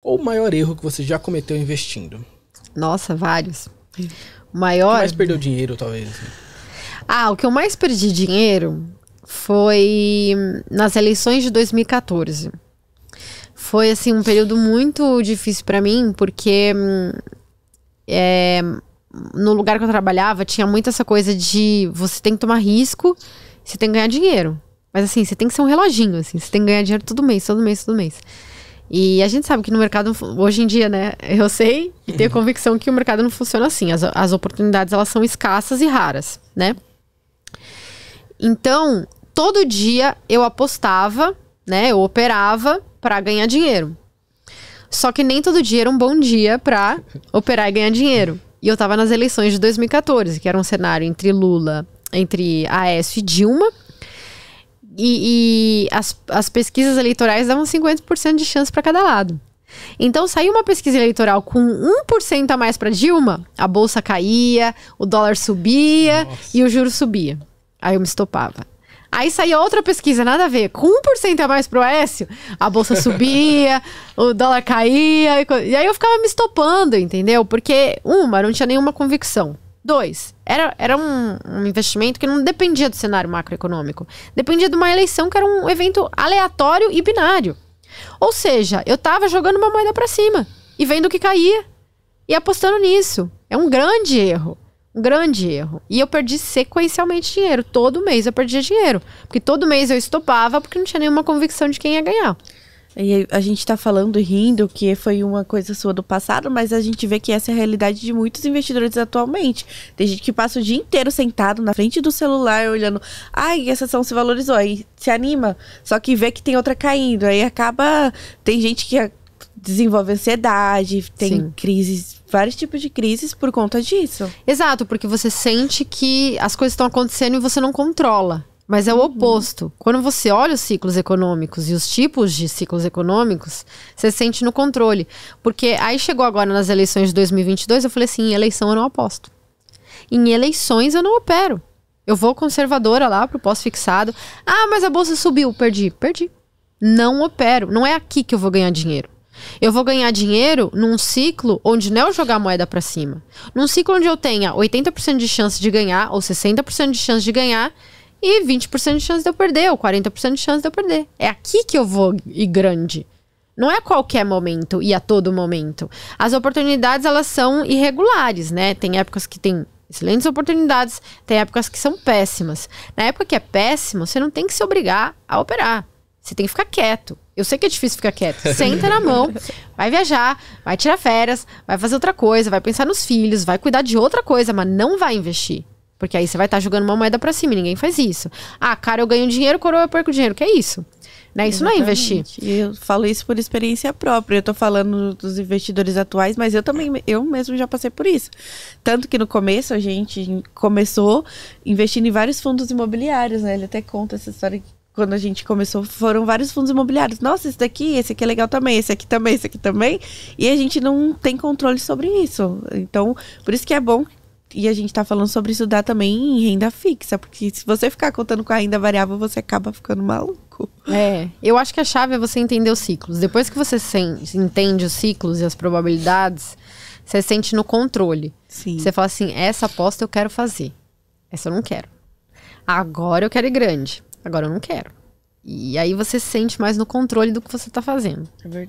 Qual o maior erro que você já cometeu investindo? Nossa, vários. O maior. O que mais perdeu dinheiro, talvez. Ah, o que eu mais perdi dinheiro foi nas eleições de 2014. Foi assim um período muito difícil para mim, porque hum, é, no lugar que eu trabalhava tinha muito essa coisa de você tem que tomar risco, você tem que ganhar dinheiro. Mas assim, você tem que ser um reloginho, assim, você tem que ganhar dinheiro todo mês, todo mês, todo mês. E a gente sabe que no mercado, hoje em dia, né? Eu sei e tenho convicção que o mercado não funciona assim. As, as oportunidades, elas são escassas e raras, né? Então, todo dia eu apostava, né? Eu operava para ganhar dinheiro. Só que nem todo dia era um bom dia para operar e ganhar dinheiro. E eu estava nas eleições de 2014, que era um cenário entre Lula, entre Aécio e Dilma e, e as, as pesquisas eleitorais davam 50% de chance para cada lado. Então, saiu uma pesquisa eleitoral com 1% a mais para Dilma, a bolsa caía, o dólar subia Nossa. e o juro subia. Aí eu me estopava. Aí saía outra pesquisa, nada a ver, com 1% a mais pro Écio, a bolsa subia, o dólar caía, e aí eu ficava me estopando, entendeu? Porque, uma, não tinha nenhuma convicção. Dois, era, era um, um, investimento que não dependia do cenário macroeconômico. Dependia de uma eleição que era um evento aleatório e binário. Ou seja, eu estava jogando uma moeda para cima e vendo o que caía e apostando nisso. É um grande erro. Um grande erro. E eu perdi sequencialmente dinheiro. Todo mês eu perdia dinheiro. Porque todo mês eu estopava porque não tinha nenhuma convicção de quem ia ganhar. E a gente está falando rindo que foi uma coisa sua do passado, mas a gente vê que essa é a realidade de muitos investidores atualmente. Tem gente que passa o dia inteiro sentado na frente do celular olhando, ai, essa ação se valorizou, aí se anima, só que vê que tem outra caindo, aí acaba tem gente que ah, desenvolve ansiedade, tem Sim. crises, vários tipos de crises por conta disso. Exato, porque você sente que as coisas estão acontecendo e você não controla. Mas é o uhum. oposto. Quando você olha os ciclos econômicos e os tipos de ciclos econômicos, você sente no controle. Porque aí chegou agora nas eleições de 2022, eu falei assim: em eleição eu não aposto. Em eleições eu não opero. Eu vou conservadora lá pro pós-fixado. Ah, mas a bolsa subiu. Perdi. Perdi. Não opero. Não é aqui que eu vou ganhar dinheiro. Eu vou ganhar dinheiro num ciclo onde não é eu jogar a moeda para cima. Num ciclo onde eu tenha 80% de chance de ganhar ou 60% de chance de ganhar e 20% de chance de eu perder, ou 40% de chance de eu perder. É aqui que eu vou ir grande. Não é a qualquer momento e a todo momento. As oportunidades, elas são irregulares, né? Tem épocas que tem excelentes oportunidades, tem épocas que são péssimas. Na época que é péssimo, você não tem que se obrigar a operar. Você tem que ficar quieto. Eu sei que é difícil ficar quieto. Senta na mão, vai viajar, vai tirar férias, vai fazer outra coisa, vai pensar nos filhos, vai cuidar de outra coisa, mas não vai investir. Porque aí você vai estar tá jogando uma moeda para cima, ninguém faz isso. Ah, cara, eu ganho dinheiro, coroa, eu perco dinheiro. Que é isso? Né? Isso Exatamente. não é investir. Eu falo isso por experiência própria. Eu tô falando dos investidores atuais, mas eu também, eu mesmo já passei por isso. Tanto que no começo a gente começou investindo em vários fundos imobiliários, né? Ele até conta essa história que quando a gente começou, foram vários fundos imobiliários. Nossa, esse daqui, esse aqui é legal também, esse aqui também, esse aqui também. E a gente não tem controle sobre isso. Então, por isso que é bom e a gente tá falando sobre estudar também em renda fixa, porque se você ficar contando com a renda variável, você acaba ficando maluco. É, eu acho que a chave é você entender os ciclos. Depois que você sente entende os ciclos e as probabilidades, você sente no controle. Sim. Você fala assim: essa aposta eu quero fazer, essa eu não quero. Agora eu quero ir grande, agora eu não quero. E aí você sente mais no controle do que você tá fazendo. É